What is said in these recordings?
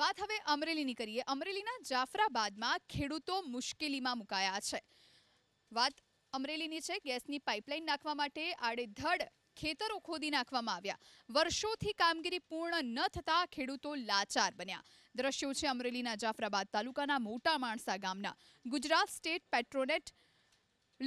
વાત હવે અમરેલીની કરીએ અમરેલીના જાફરાબાદમાં ખેડૂતો મુશ્કેલીમાં મુકાયા છે વાત અમરેલીની છે ગેસની પાઇપલાઇન નાખવા માટે આડેધડ ખેતરો ખોદી નાખવામાં આવ્યા વર્ષોથી કામગીરી પૂર્ણ ન થતા ખેડૂતો લાચાર બન્યા દ્રશ્યો છે અમરેલીના જાફરાબાદ તાલુકાના મોટા માણસા ગામના ગુજરાત સ્ટેટ પેટ્રોનેટ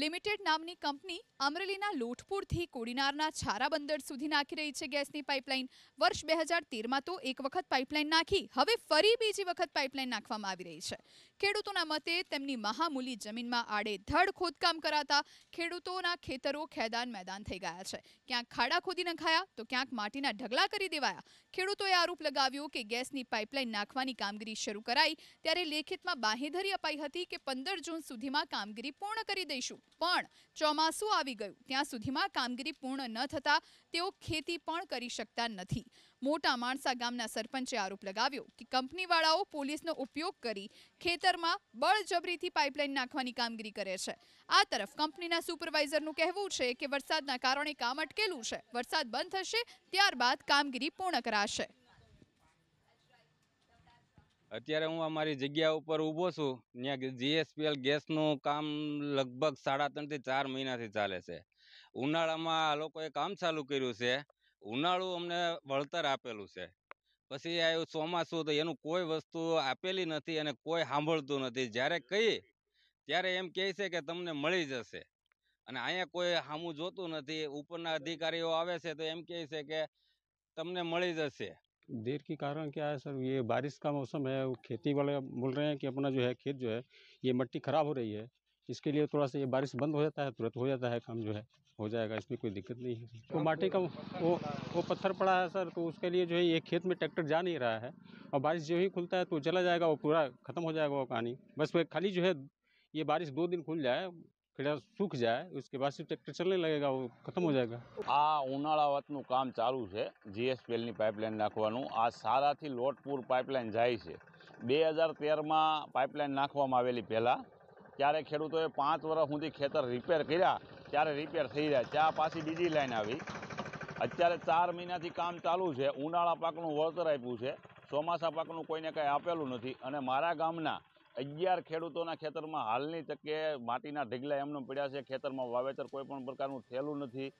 લિમિટેડ નામની કંપની અમરેલીના લોઠપુરથી કોડીનારના છારા બંદર સુધી નાખી રહી છે ગેસની પાઇપલાઇન વર્ષ બે હજાર તેરમાં તો એક વખત પાઇપલાઇન નાખી હવે ફરી બીજી વખત પાઇપલાઇન નાખવામાં આવી રહી છે ખેડૂતોના મતે તેમની મહામૂલી જમીનમાં આડે ધડ ખોદકામ કરાતા ખેડૂતોના ખેતરો ખેદાન મેદાન થઈ ગયા છે ક્યાંક ખાડા ખોદી નખાયા તો ક્યાંક માટીના ઢગલા કરી દેવાયા ખેડૂતોએ આરોપ લગાવ્યો કે ગેસની પાઇપલાઇન નાખવાની કામગીરી શરૂ કરાઈ ત્યારે લેખિતમાં બાહેધરી અપાઈ હતી કે પંદર જૂન સુધીમાં કામગીરી પૂર્ણ કરી દઈશું પણ ચોમાસું આવી ગયું ત્યાં સુધીમાં કામગીરી પૂર્ણ ન થતા તેઓ ખેતી પણ કરી શકતા નથી મોટા માણસા ગામના સરપંચે આરોપ લગાવ્યો કે કંપનીવાળાઓ પોલીસનો ઉપયોગ કરી ખેતરમાં બળજબરીથી પાઇપલાઇન નાખવાની કામગીરી કરે છે આ તરફ કંપનીના સુપરવાઇઝરનું કહેવું છે કે વરસાદના કારણે કામ અટકેલું છે વરસાદ બંધ થશે ત્યારબાદ કામગીરી પૂર્ણ કરાશે અત્યારે હું અમારી જગ્યા ઉપર ઊભો છું ત્યાં જીએસપીએલ ગેસનું કામ લગભગ સાડા ત્રણથી ચાર મહિનાથી ચાલે છે ઉનાળામાં આ લોકોએ કામ ચાલુ કર્યું છે ઉનાળું અમને વળતર આપેલું છે પછી આવ્યું ચોમાસું તો એનું કોઈ વસ્તુ આપેલી નથી અને કોઈ સાંભળતું નથી જ્યારે કહીએ ત્યારે એમ કહે છે કે તમને મળી જશે અને અહીંયા કોઈ સામું જોતું નથી ઉપરના અધિકારીઓ આવે છે તો એમ કહે છે કે તમને મળી જશે देर के कारण क्या है सर ये बारिश का मौसम है वो खेती वाले बोल रहे हैं कि अपना जो है खेत जो है ये मिट्टी ख़राब हो रही है इसके लिए थोड़ा सा ये बारिश बंद हो जाता है तुरंत हो जाता है काम जो है हो जाएगा इसमें कोई दिक्कत नहीं है तो माटी का वो वो पत्थर पड़ा है सर तो उसके लिए जो है ये खेत में ट्रैक्टर जा नहीं रहा है और बारिश जो ही खुलता है तो चला जाएगा वो पूरा ख़त्म हो जाएगा वो पानी बस वो खाली जो है ये बारिश दो दिन खुल जाए ખેड़ा सूख જાય उसके बाद सिर्फ ट्रैक्टर चलने लगेगा वो खत्म हो जाएगा આ ઉનાળાવતનું કામ ચાલુ છે જીએસપીએલની પાઇપલાઇન નાખવાનું આ સારાથી લોટપુર પાઇપલાઇન જાય છે બે હજાર તેરમાં પાઇપલાઇન નાખવામાં આવેલી પહેલાં ત્યારે ખેડૂતોએ પાંચ વર્ષ સુધી ખેતર રિપેર કર્યા ત્યારે રિપેર થઈ જાય ત્યાં પાછી બીજી લાઇન આવી અત્યારે ચાર મહિનાથી કામ ચાલુ છે ઉનાળા પાકનું વળતર આપ્યું છે ચોમાસા પાકનું કોઈને કાંઈ આપેલું નથી અને મારા ગામના અગિયાર ખેડૂતોના ખેતરમાં હાલની તકે માટીના ઢીગલા એમને પડ્યા છે ખેતરમાં વાવેતર કોઈપણ પ્રકારનું થયેલું નથી